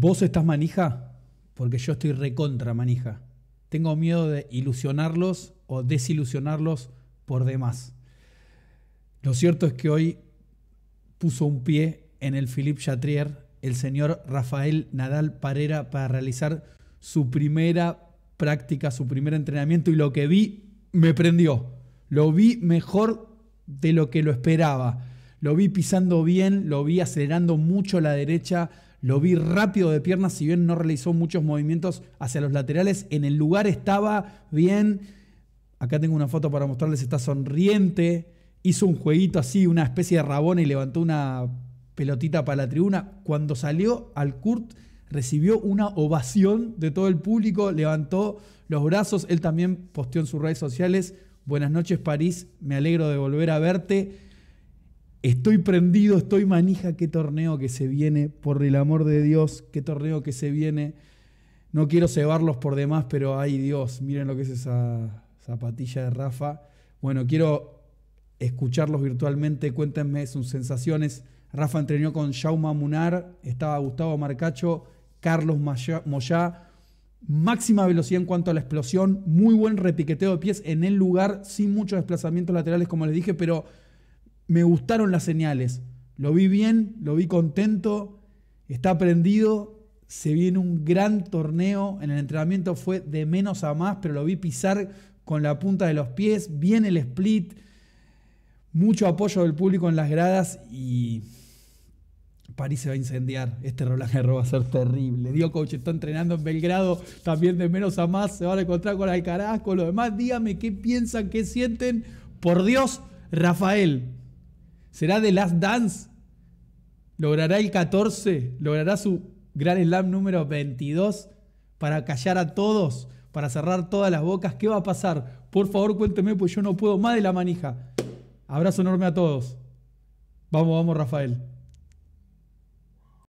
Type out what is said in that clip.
vos estás manija porque yo estoy recontra manija. Tengo miedo de ilusionarlos o desilusionarlos por demás. Lo cierto es que hoy puso un pie en el Philippe Chatrier el señor Rafael Nadal Parera para realizar su primera práctica, su primer entrenamiento y lo que vi me prendió. Lo vi mejor de lo que lo esperaba. Lo vi pisando bien, lo vi acelerando mucho la derecha, lo vi rápido de piernas, si bien no realizó muchos movimientos hacia los laterales. En el lugar estaba bien. Acá tengo una foto para mostrarles, está sonriente. Hizo un jueguito así, una especie de rabona y levantó una pelotita para la tribuna. Cuando salió al Kurt, recibió una ovación de todo el público, levantó los brazos. Él también posteó en sus redes sociales. Buenas noches, París. Me alegro de volver a verte. Estoy prendido, estoy manija, qué torneo que se viene, por el amor de Dios, qué torneo que se viene. No quiero cebarlos por demás, pero ay Dios, miren lo que es esa zapatilla de Rafa. Bueno, quiero escucharlos virtualmente, cuéntenme sus sensaciones. Rafa entrenó con Jauma Munar, estaba Gustavo Marcacho, Carlos Moyá. Máxima velocidad en cuanto a la explosión, muy buen repiqueteo de pies en el lugar, sin muchos desplazamientos laterales, como les dije, pero me gustaron las señales. Lo vi bien, lo vi contento, está prendido, se viene un gran torneo. En el entrenamiento fue de menos a más, pero lo vi pisar con la punta de los pies, bien el split, mucho apoyo del público en las gradas y París se va a incendiar. Este Roland Garros va a ser terrible. Dio coach está entrenando en Belgrado, también de menos a más, se van a encontrar con Alcaraz, con los demás. Dígame qué piensan, qué sienten. Por Dios, Rafael, será The Last Dance. Logrará el 14, logrará su Gran Slam número 22 para callar a todos, para cerrar todas las bocas. ¿Qué va a pasar? Por favor, cuénteme, pues yo no puedo más de la manija. Abrazo enorme a todos. Vamos, vamos, Rafael.